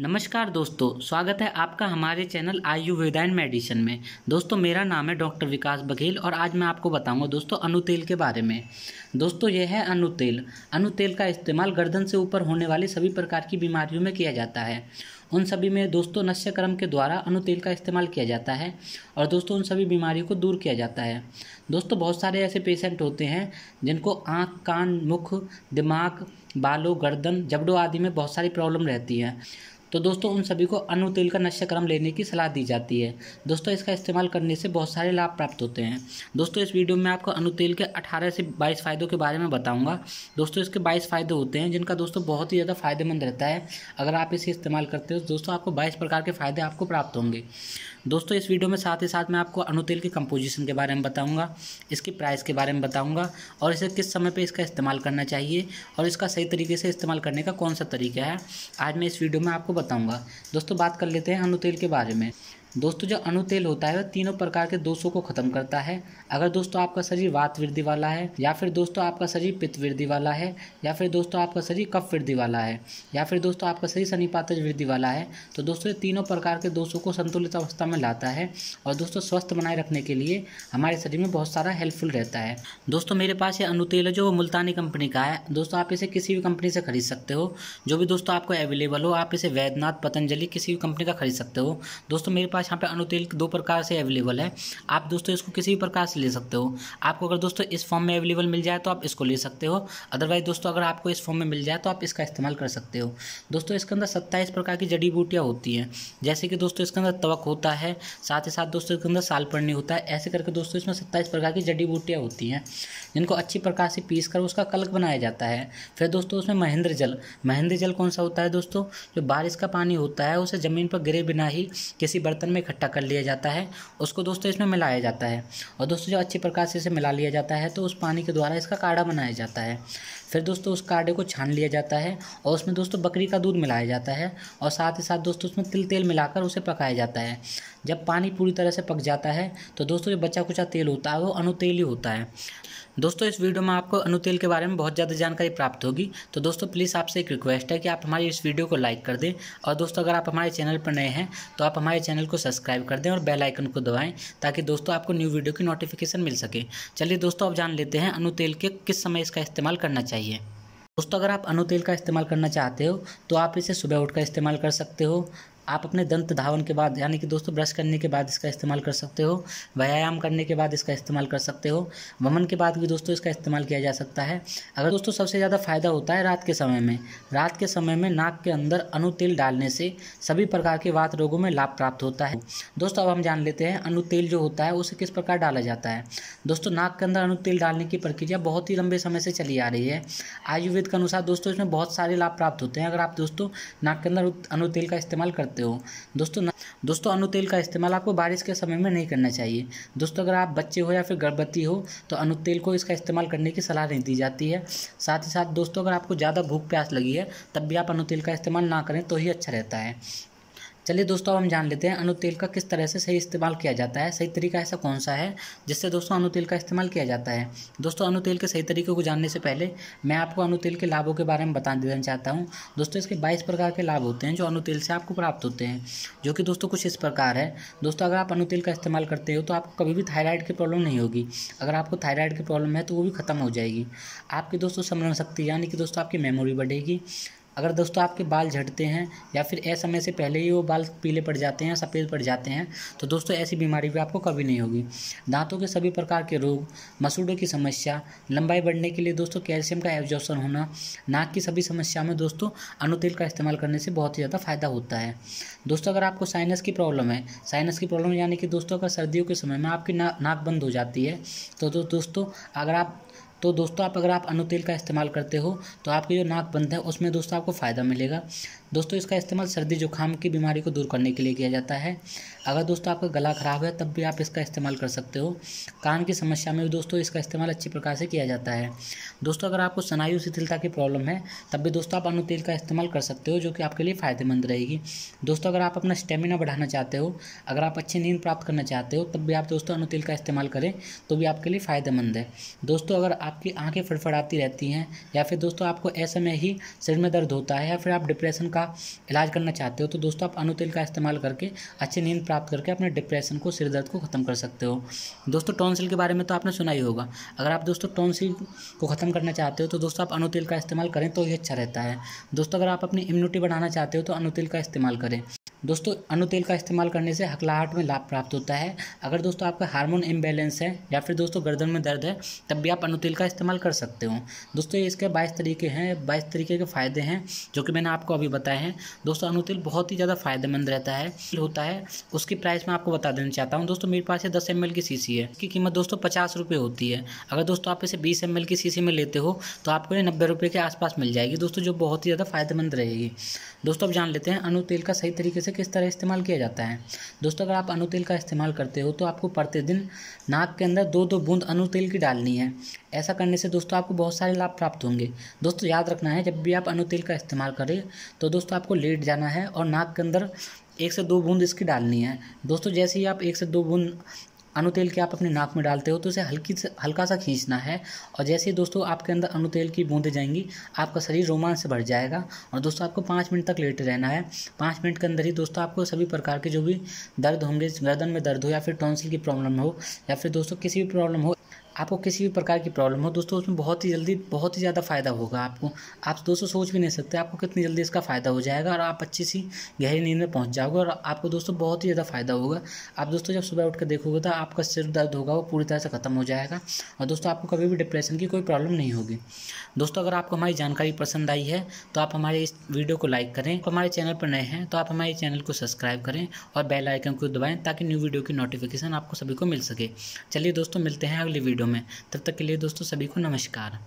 नमस्कार दोस्तों स्वागत है आपका हमारे चैनल आयुर्वेदा एंड मेडिसिन में दोस्तों मेरा नाम है डॉक्टर विकास बघेल और आज मैं आपको बताऊंगा दोस्तों अनुतेल के बारे में दोस्तों यह है अनुतेल अनुतेल का इस्तेमाल गर्दन से ऊपर होने वाली सभी प्रकार की बीमारियों में किया जाता है उन सभी में दोस्तों क्रम के द्वारा अनुतेल का इस्तेमाल किया जाता है और दोस्तों उन सभी बीमारियों को दूर किया जाता है दोस्तों बहुत सारे ऐसे पेशेंट होते हैं जिनको आँख कान मुख दिमाग बालों गर्दन जबड़ों आदि में बहुत सारी प्रॉब्लम रहती है तो दोस्तों उन सभी को अनु तेल का नश्यक्रम लेने की सलाह दी जाती है दोस्तों इसका इस्तेमाल करने से बहुत सारे लाभ प्राप्त होते हैं दोस्तों इस वीडियो में आपको अनु तेल के 18 से 22 फ़ायदों के बारे में बताऊंगा दोस्तों इसके 22 फ़ायदे होते हैं जिनका दोस्तों बहुत ही ज़्यादा फ़ायदेमंद रहता है अगर आप इसे इस्तेमाल करते हो दोस्तों आपको बाईस प्रकार के फ़ायदे आपको प्राप्त होंगे दोस्तों इस वीडियो में साथ ही साथ मैं आपको अनुतेल के कंपोजिशन के बारे में बताऊंगा इसकी प्राइस के बारे में बताऊंगा और इसे किस समय पे इसका इस्तेमाल करना चाहिए और इसका सही तरीके से इस्तेमाल करने का कौन सा तरीका है आज मैं इस वीडियो में आपको बताऊँगा दोस्तों बात कर लेते हैं अनुतेल के बारे में दोस्तों जो अणु तेल होता है वह तीनों प्रकार के दोषों को खत्म करता है अगर दोस्तों आपका शरीर वात वृद्धि वाला है या फिर दोस्तों आपका शरीर पित्त वृद्धि वाला है या फिर दोस्तों आपका शरीर कफ वृद्धि वाला है या फिर दोस्तों आपका शरीर शनिपात वृद्धि वाला है तो दोस्तों ये तीनों प्रकार के दोषों को संतुलित अवस्था में लाता है और दोस्तों स्वस्थ बनाए रखने के लिए हमारे शरीर में बहुत सारा हेल्पफुल रहता है दोस्तों मेरे पास ये अनुतेल है जो मुल्तानी कंपनी का है दोस्तों आप इसे किसी भी कंपनी से खरीद सकते हो जो भी दोस्तों आपको अवेलेबल हो आप इसे वैद्यनाथ पतंजलि किसी भी कंपनी का खरीद सकते हो दोस्तों मेरे पास पास यहाँ पे अनुतिल दो प्रकार से अवेलेबल है आप दोस्तों इसको किसी भी प्रकार से ले सकते हो आपको अगर दोस्तों इस फॉर्म में अवेलेबल मिल जाए तो आप इसको ले सकते हो अदरवाइज दोस्तों अगर आपको इस फॉर्म में मिल जाए तो आप इसका इस्तेमाल कर सकते हो दोस्तों इसके अंदर सत्ताईस प्रकार की जड़ी बूटियाँ होती हैं जैसे कि दोस्तों इसके अंदर तवक होता है साथ ही साथ दोस्तों इसके अंदर सालपर्णी होता है ऐसे करके दोस्तों इसमें सत्ताईस प्रकार की जड़ी बूटियाँ होती हैं जिनको अच्छी प्रकार से पीस कर उसका कलक बनाया जाता है फिर दोस्तों उसमें महेंद्र जल महेंद्र जल कौन सा होता है दोस्तों जो बारिश का पानी होता है उसे ज़मीन पर गिरे बिना ही किसी बर्तन में इकट्ठा कर लिया जाता है उसको दोस्तों इसमें मिलाया जाता है और दोस्तों जो अच्छे प्रकार से इसे मिला लिया जाता है तो उस पानी के द्वारा इसका काढ़ा बनाया जाता है फिर दोस्तों उस काढ़े को छान लिया जाता है और उसमें दोस्तों बकरी का दूध मिलाया जाता है और साथ ही साथ दोस्तों उसमें तिल तेल मिलाकर उसे पकाया जाता है जब पानी पूरी तरह से पक जाता है तो दोस्तों जो बचा कुचा तेल होता है वो अनुतेल ही होता है दोस्तों इस वीडियो में आपको अनुतेल के बारे में बहुत ज़्यादा जानकारी प्राप्त होगी तो दोस्तों प्लीज़ आपसे एक रिक्वेस्ट है कि आप हमारी इस वीडियो को लाइक कर दें और दोस्तों अगर आप हमारे चैनल पर नए हैं तो आप हमारे चैनल को सब्सक्राइब कर दें और बेल आइकन को दबाएं ताकि दोस्तों आपको न्यू वीडियो की नोटिफिकेशन मिल सके चलिए दोस्तों आप जान लेते हैं अनुतेल के किस समय इसका इस्तेमाल करना चाहिए दोस्तों अगर आप अनुतेल का इस्तेमाल करना चाहते हो तो आप इसे सुबह उठकर इस्तेमाल कर सकते हो आप अपने दंत धावन के बाद यानी कि दोस्तों ब्रश करने के बाद इसका इस्तेमाल कर सकते हो व्यायाम करने के बाद इसका इस्तेमाल कर सकते हो वमन के बाद भी दोस्तों इसका इस्तेमाल किया जा सकता है अगर दोस्तों सबसे ज़्यादा फायदा होता है रात के समय में रात के समय में नाक के अंदर अनुतेल डालने से सभी प्रकार के वात रोगों में लाभ प्राप्त होता है दोस्तों अब हम जान लेते हैं अनुतेल जो होता है उसे किस प्रकार डाला जाता है दोस्तों नाक के अंदर अनुतेल डालने की प्रक्रिया बहुत ही लंबे समय से चली आ रही है आयुर्वेद के अनुसार दोस्तों इसमें बहुत सारे लाभ प्राप्त होते हैं अगर आप दोस्तों नाक के अंदर अनुतेल का इस्तेमाल करते सकते हो दोस्तों दोस्तों दोस्तों अनुतेल का इस्तेमाल आपको बारिश के समय में नहीं करना चाहिए दोस्तों अगर आप बच्चे हो या फिर गर्भवती हो तो अनुतेल को इसका इस्तेमाल करने की सलाह नहीं दी जाती है साथ ही साथ दोस्तों अगर आपको ज़्यादा भूख प्यास लगी है तब भी आप अनुतेल का इस्तेमाल ना करें तो ही अच्छा रहता है चलिए दोस्तों अब हम जान लेते हैं अनुतेल का किस तरह से सही इस्तेमाल किया जाता है सही तरीका ऐसा कौन सा है जिससे दोस्तों अनुतेल का इस्तेमाल किया जाता है दोस्तों अनुतेल के सही तरीके को जानने से पहले मैं आपको अनुतेल के लाभों के बारे में बता देना चाहता हूँ दोस्तों इसके बाईस प्रकार के लाभ होते हैं जो अनुतेल से आपको प्राप्त होते हैं जो कि दोस्तों कुछ इस प्रकार है दोस्तों अगर आप अनुतेल का इस्तेमाल करते हो तो आपको कभी भी थायराइड की प्रॉब्लम नहीं होगी अगर आपको थायराइड की प्रॉब्लम है तो वो भी ख़त्म हो जाएगी आपकी दोस्तों समरण शक्ति यानी कि दोस्तों आपकी मेमोरी बढ़ेगी अगर दोस्तों आपके बाल झड़ते हैं या फिर ऐसे समय से पहले ही वो बाल पीले पड़ जाते हैं सफ़ेद पड़ जाते हैं तो दोस्तों ऐसी बीमारी भी आपको कभी नहीं होगी दांतों के सभी प्रकार के रोग मसूड़ों की समस्या लंबाई बढ़ने के लिए दोस्तों कैल्शियम का एब्जॉर्शन होना नाक की सभी समस्या में दोस्तों अनुतेल का इस्तेमाल करने से बहुत ही ज़्यादा फ़ायदा होता है दोस्तों अगर आपको साइनस की प्रॉब्लम है साइनस की प्रॉब्लम यानी कि दोस्तों अगर सर्दियों के समय में आपकी नाक बंद हो जाती है तो दोस्तों अगर आप तो दोस्तों आप अगर आप अनु तेल का इस्तेमाल करते हो तो आपकी जो नाक बंद है उसमें दोस्तों आपको फ़ायदा मिलेगा दोस्तों इसका इस्तेमाल सर्दी जुकाम की बीमारी को दूर करने के लिए किया जाता है अगर दोस्तों आपका गला ख़राब है तब भी आप इसका इस्तेमाल कर सकते हो कान की समस्या में भी दोस्तों इसका इस्तेमाल अच्छी प्रकार से किया जाता है दोस्तों अगर आपको स्नायु शिथिलता की प्रॉब्लम है तब भी दोस्तों आप अनु तेल का इस्तेमाल कर सकते हो जो कि आपके लिए फ़ायदेमंद रहेगी दोस्तों अगर आप अपना स्टेमिना बढ़ाना चाहते हो अगर आप अच्छी नींद प्राप्त करना चाहते हो तब भी आप दोस्तों अनु तेल का इस्तेमाल करें तो भी आपके लिए फ़ायदेमंद है दोस्तों अगर आपकी आँखें फड़फड़ाती रहती हैं या फिर दोस्तों आपको ऐसे में ही सिर में दर्द होता है या फिर आप डिप्रेशन का का इलाज करना चाहते हो तो दोस्तों आप अनुतेल का इस्तेमाल करके अच्छी नींद प्राप्त करके अपने डिप्रेशन को सिर दर्द को ख़त्म कर सकते हो दोस्तों टॉन्सिल के बारे में तो आपने सुना ही होगा अगर आप दोस्तों टॉन्सिल को ख़त्म करना चाहते हो तो दोस्तों आप अनुतेल का इस्तेमाल करें तो ये अच्छा रहता है दोस्तों अगर आप अपनी इम्यूनिटी बढ़ाना चाहते हो तो अनुतिल का इस्तेमाल करें दोस्तों अनुतेल का इस्तेमाल करने से हकलाहट में लाभ प्राप्त होता है अगर दोस्तों आपका हार्मोन इम्बेलेंस है या फिर दोस्तों गर्दन में दर्द है तब भी आप अनुतेल का इस्तेमाल कर सकते हो दोस्तों इसके बाईस तरीके हैं बाईस तरीके के फ़ायदे हैं जो कि मैंने आपको अभी बताए हैं दोस्तों अनुतेल बहुत ही ज़्यादा फ़ायदेमंद रहता है होता है उसकी प्राइस मैं आपको बता देना चाहता हूँ दोस्तों मेरे पास ये दस एम की सी है इसकी कीमत दोस्तों पचास रुपये होती है अगर दोस्तों आप इसे बीस एम की सी में लेते हो तो आपको ये नब्बे रुपये के आसपास मिल जाएगी दोस्तों जो बहुत ही ज़्यादा फ़ायदेमंद रहेगी दोस्तों अब जान लेते हैं अनुतेल का सही तरीके से किस तरह इस्तेमाल किया जाता है दोस्तों अगर आप तेल का इस्तेमाल करते हो तो आपको प्रतिदिन नाक के अंदर दो दो बूंद तेल की डालनी है ऐसा करने से दोस्तों आपको बहुत सारे लाभ प्राप्त होंगे दोस्तों याद रखना है जब भी आप तेल का इस्तेमाल करें तो दोस्तों आपको लेट जाना है और नाक के अंदर एक से दो बूंद इसकी डालनी है दोस्तों जैसे ही आप एक से दो बूंद अनुतेल के आप अपने नाक में डालते हो तो उसे हल्की से हल्का सा खींचना है और जैसे ही दोस्तों आपके अंदर अनुतेल की बूंदें जाएंगी आपका शरीर रोमांच से भर जाएगा और दोस्तों आपको पाँच मिनट तक लेटे रहना है पाँच मिनट के अंदर ही दोस्तों आपको सभी प्रकार के जो भी दर्द होंगे गर्दन में दर्द हो या फिर टॉन्सिल की प्रॉब्लम हो या फिर दोस्तों किसी भी प्रॉब्लम हो आपको किसी भी प्रकार की प्रॉब्लम हो दोस्तों उसमें बहुत ही जल्दी बहुत ही ज़्यादा फ़ायदा होगा आपको आप दोस्तों सोच भी नहीं सकते आपको कितनी जल्दी इसका फ़ायदा हो जाएगा और आप अच्छी सी गहरी नींद में पहुँच जाओगे और आपको दोस्तों बहुत ही ज़्यादा फ़ायदा होगा आप दोस्तों जब सुबह उठ कर देखोगे तो आपका सिर दर्द होगा वो पूरी तरह से ख़त्म हो जाएगा और दोस्तों आपको कभी भी डिप्रेशन की कोई प्रॉब्लम नहीं होगी दोस्तों अगर आपको हमारी जानकारी पसंद आई है तो आप हमारे इस वीडियो को लाइक करें हमारे चैनल पर नए हैं तो आप हमारे चैनल को सब्सक्राइब करें और बेल आइकन को दबाएं ताकि न्यू वीडियो की नोटिफिकेशन आपको सभी को मिल सके चलिए दोस्तों मिलते हैं अगली वीडियो वीडियो में तब तक के लिए दोस्तों सभी को नमस्कार